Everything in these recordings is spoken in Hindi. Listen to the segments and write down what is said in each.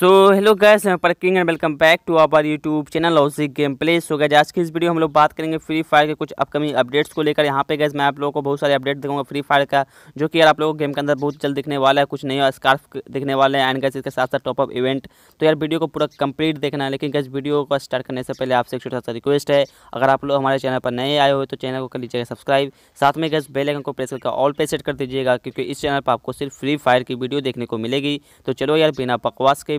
सो हेलो गैस मैं पर king and welcome back to our YouTube channel housie game play so guys आज की इस वीडियो हम लोग बात करेंगे फ्री फायर के कुछ अपकमिंग अपडेट्स को लेकर यहाँ पे गैस मैं आप लोगों को बहुत सारे अपडेट दिखाऊंगा फ्री फायर का जो कि यार आप लोगों को गेम के अंदर बहुत जल्द दिखने वाला है कुछ नया स्कार्फ दिखने वाले हैं एंड गैस इसके साथ साथ टॉपअप इवेंट तो यार वीडियो को पूरा कंप्लीट देखना है लेकिन गैस वीडियो को स्टार्ट करने से पहले आपसे एक छोटा सा रिक्वेस्ट है अगर आप लोग हमारे चैनल पर नए आए हो तो चैनल को कर लीजिएगा सब्सक्राइब साथ में गैस बेलाइकन को प्रेस करके ऑल पे सेट कर दीजिएगा क्योंकि इस चैनल पर आपको सिर्फ फ्री फायर की वीडियो देखने को मिलेगी तो चलो यार बिना बकवास के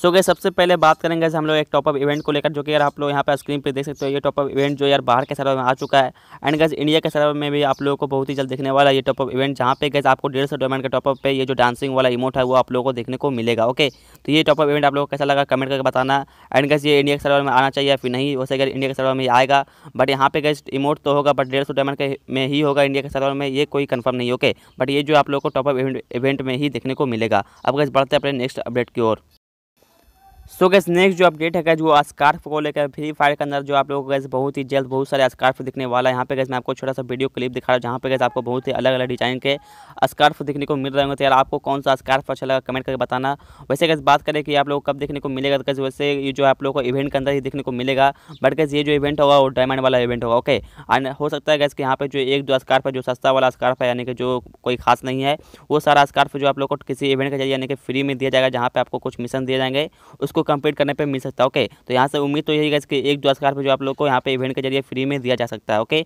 सो गए सबसे पहले बात करेंगे हम लोग एक टॉपअप इवेंट को लेकर जो कि यार आप लोग यहाँ पर स्क्रीन पे देख सकते हो ये टॉपअप इवेंट जो यार बाहर के सर्वर में आ चुका है एंड गज इंडिया के सर्वर में भी आप लोगों को बहुत ही जल्द देखने वाला ये टॉपअप इवेंट जहाँ पे गज आपको डेढ़ सौ डायमंड का टॉपअप पे ये जो डांसिंग वाला इमोट है वो आप लोगों को देखने को मिलेगा ओके तो ये टॉपअप इवेंट आप लोगों को कैसा लगा कमेंट करके बताना एंड गज़ ये इंडिया के सर्वर में आना चाहिए या फिर नहीं वैसे अगर इंडिया के सर्वर में आएगा बट यहाँ पे गैस इमोट तो होगा बट डेढ़ सौ डायमंड के में ही होगा इंडिया के सर्वर में ये कोई कन्फर्म नहीं ओके बट ये जो आप लोग को टॉपअप इवेंट में ही देखने को मिलेगा अब गज बढ़ते अपने नेक्स्ट अपडेट की ओर सो गैस नेक्स्ट जो अपडेट है गैस वो स्कार्फ को लेकर फ्री फायर के अंदर जो आप लोगों को गैस बहुत ही जल्द बहुत सारे स्कार्फ दिखने वाला है यहाँ पे गैस मैं आपको छोटा सा वीडियो क्लिप दिखा रहा हूँ जहाँ पे गैस आपको बहुत ही अलग अलग डिजाइन के स्कार्फ दिखने को मिल रहे होंगे तो यार आपको कौन सा स्कार्फ अच्छा लगा कमेंट करके बताना वैसे गैस बात करें कि आप लोग कब देखने को मिलेगा तो गैस वैसे ये जो आप लोग को इवेंट के अंदर ही देखने को मिलेगा बट गैस ये जो इवेंट होगा वो डायमंड वाला इवेंट होगा ओके एंड हो सकता है गैस कि यहाँ पर जो एक दो स्कार्फ है जो सस्ता वाला स्कार्फ है यानी कि जो कोई खास नहीं है वो सारा स्कार्फ जो आप लोग को किसी इवेंट के जरिए यानी कि फ्री में दिया जाएगा जहाँ पर आपको कुछ मिशन दिए जाएंगे उस उसको कंप्लीट करने पे मिल सकता है ओके तो यहाँ से उम्मीद तो यही है कि एक दो स्कार जो आप लोग को यहाँ पे इवेंट के जरिए फ्री में दिया जा सकता है ओके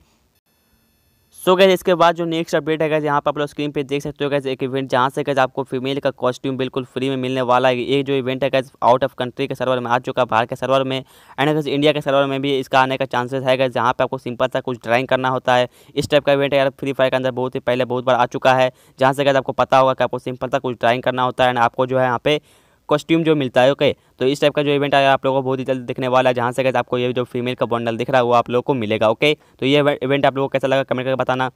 सो गए गैस इसके बाद जो नेक्स्ट अपडेट है गैस यहाँ पर आप लोग स्क्रीन पे देख सकते हो गैस एक इवेंट जहाँ से गैस आपको फीमेल का कॉस्ट्यूम बिल्कुल फ्री में मिलने वाला है ये जो इवेंट है गैस आउट ऑफ कंट्री के सर्वर में आ चुका है बाहर के सर्वर में एंड गैस इंडिया के सर्वर में भी इसका आने का चांसेस है गैस जहाँ पर आपको सिंपल सा कुछ ड्राइंग करना होता है इस टाइप का इवेंट यार फ्री फायर के अंदर बहुत ही पहले बहुत बार आ चुका है जहाँ से गैस आपको पता होगा कि आपको सिंपल सा कुछ ड्राइंग करना होता है एंड आपको जो है यहाँ पे कॉस्ट्यूम जो मिलता है ओके तो इस टाइप का जो इवेंट आया आप लोगों को बहुत ही जल्द दिखने वाला है जहाँ से कहते आपको ये जो फीमेल का बंडल दिख रहा है वो आप लोगों को मिलेगा ओके तो ये इवेंट आप लोगों को कैसा लगा कमेंट करके बताना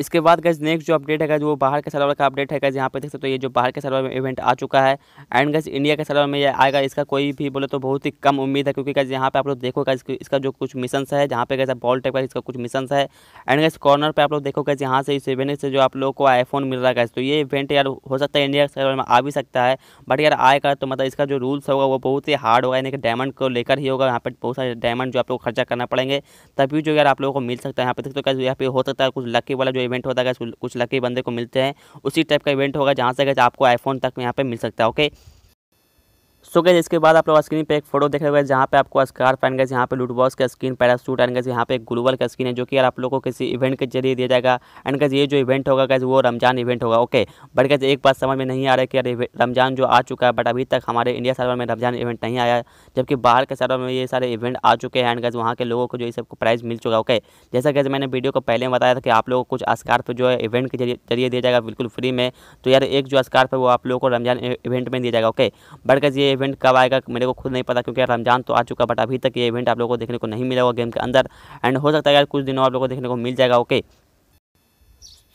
इसके बाद गैस नेक्स्ट जो अपडेट है गैस वो बाहर के सर्वर का अपडेट है गैस यहाँ पे देख सकते हो तो ये जो बाहर के सर्वर में इवेंट आ चुका है एंड गैस इंडिया के सर्वर में ये आएगा इसका कोई भी बोले तो बहुत ही कम उम्मीद है क्योंकि गैस यहाँ पे आप लोग देखो गैस इसका जो कुछ मिशन है जहाँ पे गैस बॉल टाइप का इसका कुछ मिशन है एंड गैस कॉर्नर पर आप लोग देखो गैस यहाँ से इस इवेंट से जो आप लोग को आईफोन मिल रहा है गैस तो ये इवेंट यार हो सकता है इंडिया के सर्वर में आ भी सकता है बट यार आएगा तो मतलब इसका जो रूल्स होगा वो बहुत ही हार्ड होगा यानी कि डायमंड को लेकर ही होगा यहाँ पर बहुत सारे डायमंड जो आप लोग खर्चा करना पड़ेंगे तभी जो यार आप लोगों को मिल सकता है यहाँ पे देखते हो गैस यहाँ पे हो सकता है कुछ लकी वाला जो इवेंट होता है कुछ लकी बंदे को मिलते हैं उसी टाइप का इवेंट होगा जहाँ से आपको आईफोन तक यहाँ पर मिल सकता है ओके सो गए इसके बाद आप लोग स्क्रीन पे एक फोटो देख रहे हो जहाँ पे आपको स्कार्फ एंड गैस यहाँ पे लूटबॉस का स्क्रीन पैरासूट एंड गैस यहाँ पे एक ग्लूबल का स्क्रीन है जो कि यार आप लोगों को किसी इवेंट के जरिए दिया जाएगा एंड गैस ये जो इवेंट होगा गैस वो रमजान इवेंट होगा ओके बट गैस एक बात समझ में नहीं आ रहा है कि यार रमजान जो आ चुका है बट अभी तक हमारे इंडिया सर्वर में रमजान इवेंट नहीं आया जबकि बाहर के सर्वर में ये सारे इवेंट आ चुके हैं एंड गैस वहाँ के लोगों को जो ये सबको प्राइज़ मिल चुका ओके जैसा कैसे मैंने वीडियो को पहले बताया था कि आप लोगों को कुछ स्कार्फ जो है इवेंट के जरिए दिया जाएगा बिल्कुल फ्री में तो यार एक जो स्कार्फ है वो आप लोगों को रमजान इवेंट e-, में दिया जाएगा ओके बट गैस ये इवेंट कब आएगा मेरे को खुद नहीं पता क्योंकि रमजान तो आ चुका बट अभी तक ये इवेंट आप लोगों को देखने को नहीं मिला होगा गेम के अंदर एंड हो सकता है यार कुछ दिनों आप लोगों को देखने को मिल जाएगा ओके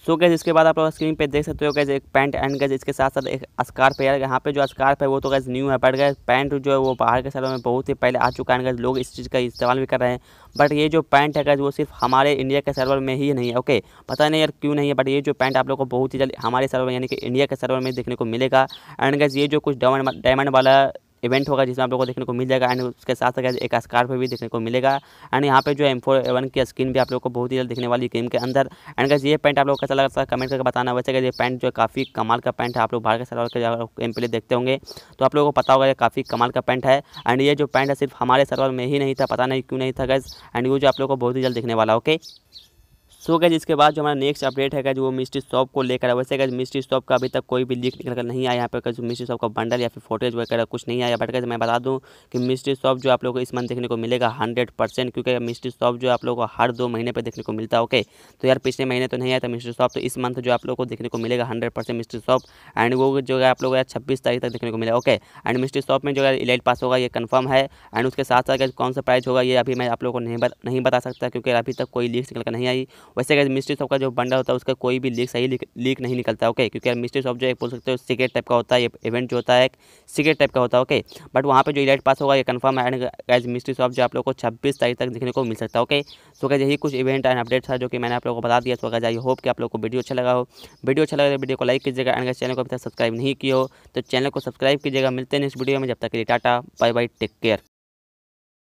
सो कैसे इसके बाद आप लोग स्क्रीन पे देख सकते हो कैसे एक पैंट एंड गैस इसके साथ साथ एक स्कार्फ है यार यहाँ पे जो स्कार्फ है वो तो गैस न्यू है बट गए पैंट जो है वो बाहर के सालों में बहुत ही पहले आ चुका है लोग इस चीज़ का इस्तेमाल भी कर रहे हैं बट ये जो पैंट है गैस वो सिर्फ हमारे इंडिया के सर्वर में ही नहीं है ओके पता नहीं यार क्यों नहीं है बट ये जो पैंट आप लोग को बहुत ही जल्द हमारे सर्वर यानी कि इंडिया के सर्वर में देखने को मिलेगा एंड गैस ये जो कुछ डायमंड डायमंड वाला इवेंट होगा जिसमें आप लोगों को देखने को मिल जाएगा एंड उसके साथ साथ एक स्कार्फ भी देखने को मिलेगा एंड यहाँ पे जो एम फोर एवन की स्क्रीन भी आप लोग को बहुत ही जल्द देखने वाली गेम के अंदर एंड गैस ये पैंट आप लोग कैसा लगता है कमेंट करके बताना वैसे ये पैंट जो काफ़ी कमाल का पैंट है आप लोग बाहर के सलवार के एम देखते होंगे तो आप लोगों को पता होगा ये काफ़ी कमाल का पैंट है एंड ये जो पैंट है सिर्फ हमारे सलवार में ही नहीं था पता नहीं क्यों नहीं था गैस एंड वो जो आप लोग को बहुत ही जल्द देखने वाला ओके सो गए इसके बाद जो हमारा नेक्स्ट अपडेट है जो वो मिस्ट्री शॉप को लेकर है वैसे कैसे मिस्ट्री शॉप का अभी तक कोई भी लीक निकल कर नहीं आया यहाँ पर कैसे मिस्ट्री शॉप का बंडल या फिर फोटेज वगैरह कुछ नहीं आया बट कैसे मैं बता दूँ कि मिस्ट्री शॉप जो आप लोग को इस मंथ देखने को मिलेगा हंड्रेड परसेंट क्योंकि मिस्ट्री शॉप जो आप लोग को हर दो महीने पर देखने को मिलता है ओके तो यार पिछले महीने तो नहीं आया था मिस्ट्री शॉप तो इस मंथ जो आप लोग को देखने को मिलेगा hundred percent mystery shop and वो जो है आप लोग यार छब्बीस तारीख तक देखने को मिलेगा ओके एंड मिस्ट्री शॉप में जो है इलाइट पास होगा ये कन्फर्म है एंड उसके साथ साथ कौन सा प्राइस होगा ये अभी मैं आप लोग को नहीं नहीं बता सकता क्योंकि अभी तक कोई लीक निकल कर नहीं आई वैसे अगर मिस्ट्री शॉप का जो बंडल होता है उसका कोई भी लीक सही लीक नहीं निकलता ओके क्योंकि यार मिस्ट्री शॉप जो है बोल सकते हो सीक्रेट टाइप का होता है इवेंट जो होता है एक सीक्रेट टाइप का होता है ओके बट वहाँ पर जो इलाइट पास होगा ये कन्फर्म है एंड मिस्ट्री शॉप जो आप लोग को छब्बीस तारीख तक देखने को मिल सकता है ओके सो क्या यही कुछ इवेंट एंड अपडेट था जो कि मैंने आप लोगों को बता दिया तो अगर आई होप कि आप लोग को वीडियो अच्छा लगा हो वीडियो अच्छा लगा वीडियो तो को लाइक कीजिएगा एंड चैनल को अभी तक सब्सक्राइब नहीं किया हो तो चैनल को सब्सक्राइब कीजिएगा मिलते हैं नेक्स्ट वीडियो में जब तक के लिए tata bye bye take care